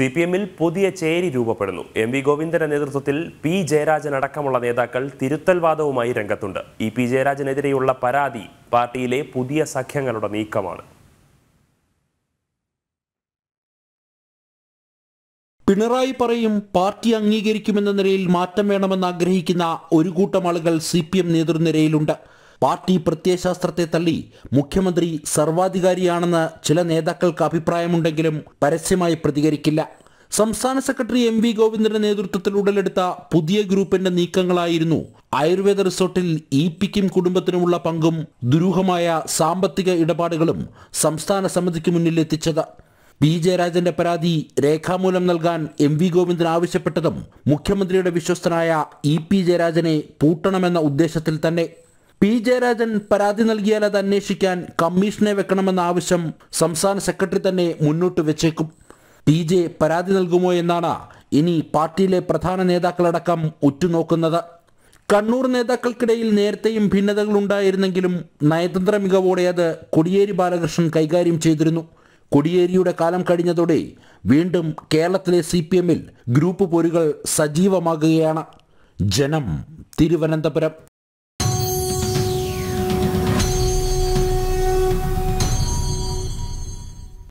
C P എമ്മിൽ പുതിയ ചേരി രൂപപ്പെടുന്നു എം വി ഗോവിന്ദന്റെ നേതൃത്വത്തിൽ പി ജയരാജൻ അടക്കമുള്ള നേതാക്കൾ തിരുത്തൽവാദവുമായി രംഗത്തുണ്ട് ഇ പി ജയരാജനെതിരെയുള്ള പരാതി പാർട്ടിയിലെ പുതിയ സഖ്യങ്ങളുടെ നീക്കമാണ് പിണറായി പറയും പാർട്ടി അംഗീകരിക്കുമെന്ന നിലയിൽ മാറ്റം വേണമെന്ന് ആഗ്രഹിക്കുന്ന ഒരു കൂട്ടം ആളുകൾ സി പി എം നേതൃനിരയിലുണ്ട് പാർട്ടി പ്രത്യയശാസ്ത്രത്തെ തള്ളി മുഖ്യമന്ത്രി സർവാധികാരിയാണെന്ന് ചില നേതാക്കൾക്ക് അഭിപ്രായമുണ്ടെങ്കിലും പരസ്യമായി പ്രതികരിക്കില്ല സംസ്ഥാന സെക്രട്ടറി എം വി ഗോവിന്ദന്റെ നേതൃത്വത്തിൽ ഉടലെടുത്ത പുതിയ ഗ്രൂപ്പിന്റെ നീക്കങ്ങളായിരുന്നു ആയുർവേദ റിസോർട്ടിൽ ഇ പിക്കും കുടുംബത്തിനുമുള്ള പങ്കും ദുരൂഹമായ സാമ്പത്തിക ഇടപാടുകളും സംസ്ഥാന സമിതിക്ക് മുന്നിൽ എത്തിച്ചത് പി ജയരാജന്റെ പരാതി രേഖാമൂലം നൽകാൻ എം വി ഗോവിന്ദൻ ആവശ്യപ്പെട്ടതും മുഖ്യമന്ത്രിയുടെ വിശ്വസ്തനായ ഇ പി ജയരാജനെ പൂട്ടണമെന്ന ഉദ്ദേശത്തിൽ തന്നെ പി ജയരാജൻ പരാതി നൽകിയാൽ അത് അന്വേഷിക്കാൻ കമ്മീഷനെ വെക്കണമെന്ന ആവശ്യം സംസ്ഥാന സെക്രട്ടറി തന്നെ മുന്നോട്ട് വെച്ചേക്കും പി ജെ പരാതി നൽകുമോ എന്നാണ് ഇനി പാർട്ടിയിലെ പ്രധാന നേതാക്കളടക്കം ഉറ്റുനോക്കുന്നത് കണ്ണൂർ നേതാക്കൾക്കിടയിൽ നേരത്തെയും ഭിന്നതകൾ ഉണ്ടായിരുന്നെങ്കിലും നയതന്ത്ര മികവോടെ അത് കൊടിയേരി ബാലകൃഷ്ണൻ കൈകാര്യം ചെയ്തിരുന്നു കൊടിയേരിയുടെ കാലം കഴിഞ്ഞതോടെ വീണ്ടും കേരളത്തിലെ സി പി എമ്മിൽ ഗ്രൂപ്പ് പോരുകൾ സജീവമാകുകയാണ് ജനം തിരുവനന്തപുരം